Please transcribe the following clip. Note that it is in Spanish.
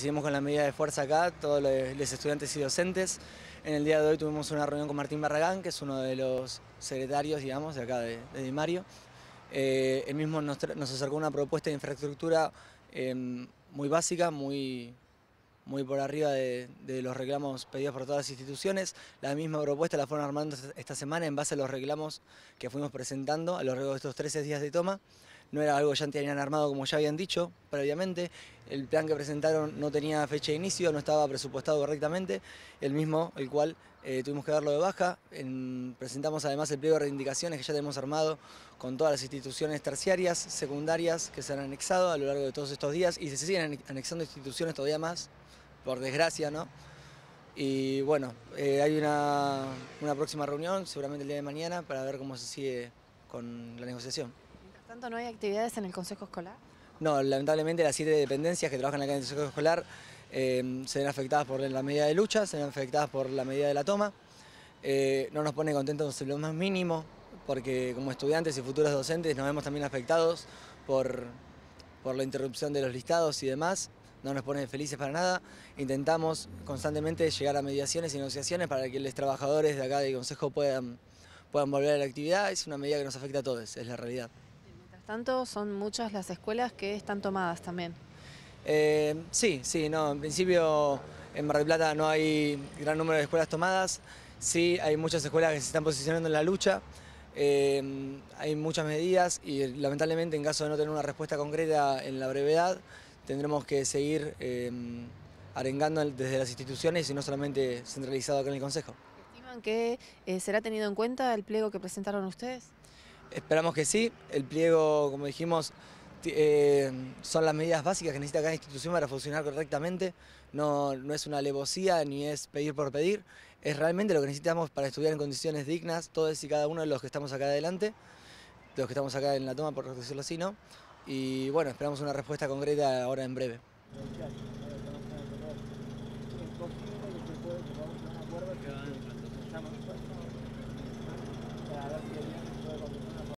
Hicimos con la medida de fuerza acá, todos los estudiantes y docentes. En el día de hoy tuvimos una reunión con Martín Barragán, que es uno de los secretarios, digamos, de acá de, de Dimario. Eh, él mismo nos, nos, acercó una propuesta de infraestructura eh, muy básica, muy, muy por arriba de, de, los reclamos pedidos por todas las instituciones. La misma propuesta la fueron armando esta semana en base a los reclamos que fuimos presentando a lo largo de estos 13 días de toma no era algo que ya tenían armado como ya habían dicho previamente. El plan que presentaron no tenía fecha de inicio, no estaba presupuestado correctamente, el mismo, el cual eh, tuvimos que darlo de baja. presentamos además el pliego de reivindicaciones que ya tenemos armado con todas las instituciones terciarias, secundarias que se han anexado a lo largo de todos estos días y se siguen anexando instituciones todavía más, por desgracia, ¿no? Y bueno, eh, hay una, una próxima reunión, seguramente el día de mañana, para ver cómo se sigue con la negociación tanto, no hay actividades en el Consejo Escolar? No, lamentablemente las siete dependencias que trabajan acá en el Consejo Escolar eh, se ven afectadas por la medida de lucha, se ven afectadas por la medida de la toma. Eh, no nos pone contentos en lo más mínimo, porque como estudiantes y futuros docentes nos vemos también afectados por, la interrupción de los listados y demás. No nos pone felices para nada. Intentamos constantemente llegar a mediaciones y negociaciones para que los trabajadores de acá del Consejo puedan, puedan volver a la actividad. Es una medida que nos afecta a todos, es la realidad tanto, son muchas las escuelas que están tomadas también. Eh, sí, sí, no, en principio en Mar del Plata no hay gran número de escuelas tomadas, sí hay muchas escuelas que se están posicionando en la lucha, eh, hay muchas medidas y lamentablemente en caso de no tener una respuesta concreta en la brevedad, tendremos que seguir eh, arengando desde las instituciones y no solamente centralizado acá en el Consejo. ¿Estiman que será tenido en cuenta el pliego que presentaron ustedes? Esperamos que sí. El pliego, como dijimos, eh, son las medidas básicas que necesita cada institución para funcionar correctamente. No, no es una alevosía ni es pedir por pedir. Es realmente lo que necesitamos para estudiar en condiciones dignas todos y cada uno de los que estamos acá adelante, de los que estamos acá en la toma, por decirlo así, ¿no? Y bueno, esperamos una respuesta concreta ahora en breve.